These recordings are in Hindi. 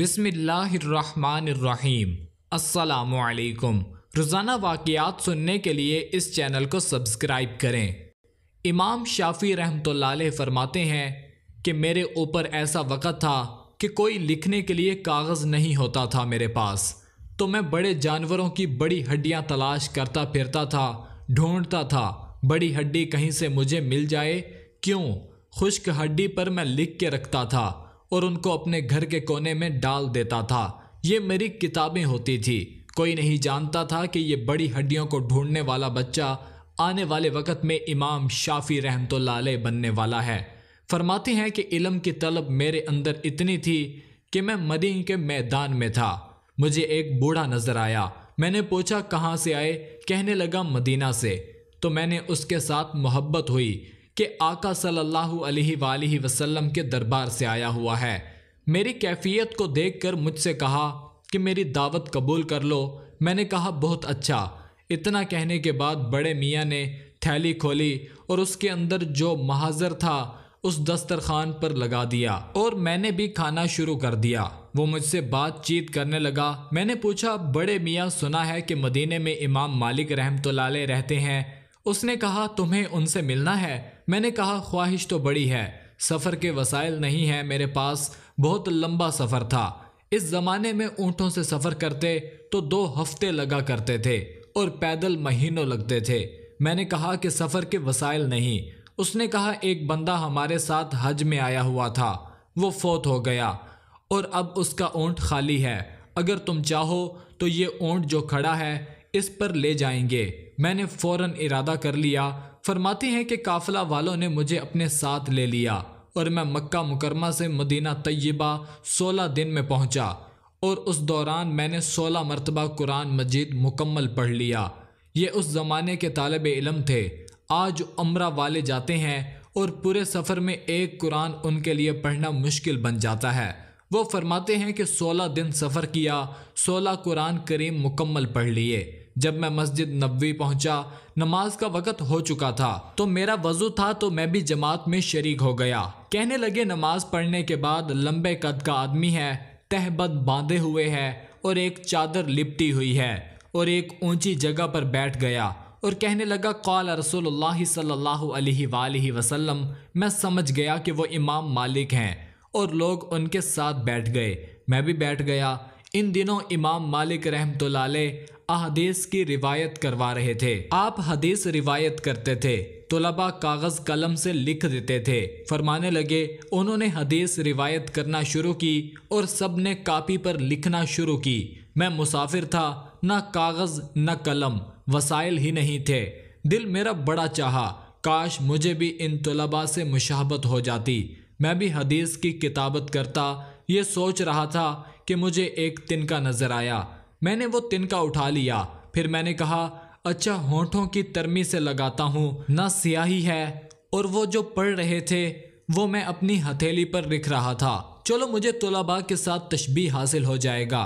बिसमीम् असलकुम रोज़ाना वाक़ात सुनने के लिए इस चैनल को सब्सक्राइब करें इमाम शाफ़ी रहमत फरमाते हैं कि मेरे ऊपर ऐसा वक़्त था कि कोई लिखने के लिए कागज़ नहीं होता था मेरे पास तो मैं बड़े जानवरों की बड़ी हड्डियां तलाश करता फिरता था ढूंढता था बड़ी हड्डी कहीं से मुझे मिल जाए क्यों खुश्क हड्डी पर मैं लिख के रखता था और उनको अपने घर के कोने में डाल देता था ये मेरी किताबें होती थी कोई नहीं जानता था कि ये बड़ी हड्डियों को ढूंढने वाला बच्चा आने वाले वक्त में इमाम शाफी रहमतुल्लाले बनने वाला है फरमाते हैं कि इलम की तलब मेरे अंदर इतनी थी कि मैं मदीन के मैदान में था मुझे एक बूढ़ा नज़र आया मैंने पूछा कहाँ से आए कहने लगा मदीना से तो मैंने उसके साथ मोहब्बत हुई कि आका सल्लल्लाहु अलैहि वसल्लम के दरबार से आया हुआ है मेरी कैफियत को देखकर मुझसे कहा कि मेरी दावत कबूल कर लो मैंने कहा बहुत अच्छा इतना कहने के बाद बड़े मियाँ ने थैली खोली और उसके अंदर जो महाजर था उस दस्तरखान पर लगा दिया और मैंने भी खाना शुरू कर दिया वो मुझसे बातचीत करने लगा मैंने पूछा बड़े मियाँ सुना है कि मदीने में इमाम मालिक रहमत रहते हैं उसने कहा तुम्हें उनसे मिलना है मैंने कहा ख्वाहिश तो बड़ी है सफ़र के वसाइल नहीं हैं मेरे पास बहुत लंबा सफ़र था इस ज़माने में ऊँटों से सफ़र करते तो दो हफ्ते लगा करते थे और पैदल महीनों लगते थे मैंने कहा कि सफ़र के वसाइल नहीं उसने कहा एक बंदा हमारे साथ हज में आया हुआ था वो फोत हो गया और अब उसका ऊँट खाली है अगर तुम चाहो तो ये ऊँट जो खड़ा है इस पर ले जाएंगे मैंने फौरन इरादा कर लिया फरमाते हैं कि काफिला वालों ने मुझे अपने साथ ले लिया और मैं मक्का मुकरमा से मदीना तय्यबा सोलह दिन में पहुंचा और उस दौरान मैंने सोलह मरतबा कुरान मजीद मुकम्मल पढ़ लिया ये उस ज़माने के तालब इलम थे आज उम्र वाले जाते हैं और पूरे सफ़र में एक कुरान उनके लिए पढ़ना मुश्किल बन जाता है वो फरमाते हैं कि सोलह दिन सफ़र किया सोलह कुरान करीम मुकम्मल पढ़ लिए जब मैं मस्जिद नबी पहुंचा नमाज का वक़्त हो चुका था तो मेरा वजू था तो मैं भी जमात में शरीक हो गया कहने लगे नमाज पढ़ने के बाद लंबे कद का आदमी है तहबद बांधे हुए है और एक चादर लिपटी हुई है और एक ऊंची जगह पर बैठ गया और कहने लगा कौल रसोल्ला सल्लल्लाहु वसलम मैं समझ गया कि वो इमाम मालिक हैं और लोग उनके साथ बैठ गए मैं भी बैठ गया इन दिनों इमाम मालिक रहमत अहदेस की रिवायत करवा रहे थे आप हदीस रिवायत करते थे तलबा कागज़ कलम से लिख देते थे फरमाने लगे उन्होंने हदीस रिवायत करना शुरू की और सब ने कापी पर लिखना शुरू की मैं मुसाफिर था न कागज़ न कलम वसाइल ही नहीं थे दिल मेरा बड़ा चाहा काश मुझे भी इन तलबा से मुशाहबत हो जाती मैं भी हदीस की किताबत करता ये सोच रहा था कि मुझे एक तिनका नज़र आया मैंने वो तिनका उठा लिया फिर मैंने कहा अच्छा होठों की तरमी से लगाता हूँ ना स्याही है और वो जो पढ़ रहे थे वो मैं अपनी हथेली पर लिख रहा था चलो मुझे तलबा के साथ तशबी हासिल हो जाएगा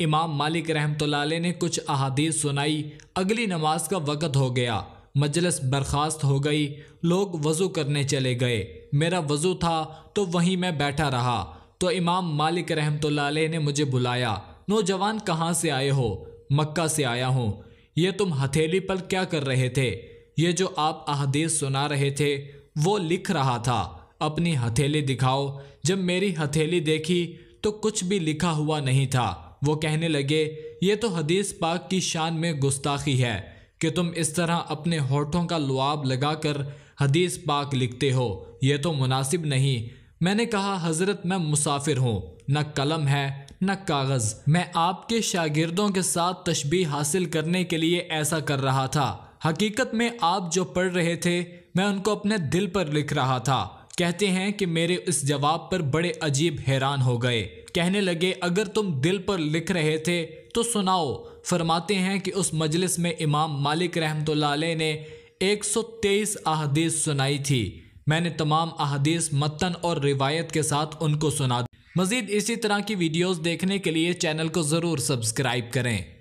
इमाम मालिक रहमत ने कुछ अहादीस सुनाई अगली नमाज का वक़्त हो गया मजलस बर्खास्त हो गई लोग वज़ू करने चले गए मेरा वज़ू था तो वहीं मैं बैठा रहा तो इमाम मालिक रहमत ने मुझे बुलाया नौजवान कहाँ से आए हो मक्का से आया हूँ ये तुम हथेली पर क्या कर रहे थे ये जो आप अहदीस सुना रहे थे वो लिख रहा था अपनी हथेली दिखाओ जब मेरी हथेली देखी तो कुछ भी लिखा हुआ नहीं था वो कहने लगे ये तो हदीस पाक की शान में गुस्ताखी है कि तुम इस तरह अपने होठों का लुआब लगाकर हदीस पाक लिखते हो ये तो मुनासिब नहीं मैंने कहा हज़रत मैं मुसाफिर हूँ न कलम है न कागज़ मैं आपके शागिर्दों के साथ तशबी हासिल करने के लिए ऐसा कर रहा था हकीकत में आप जो पढ़ रहे थे मैं उनको अपने दिल पर लिख रहा था कहते हैं कि मेरे इस जवाब पर बड़े अजीब हैरान हो गए कहने लगे अगर तुम दिल पर लिख रहे थे तो सुनाओ फरमाते हैं कि उस मजलिस में इमाम मालिक रहमत ने 123 अहदीस सुनाई थी मैंने तमाम अहदीस मतन और रिवायत के साथ उनको सुना मज़ीद इसी तरह की वीडियोस देखने के लिए चैनल को ज़रूर सब्सक्राइब करें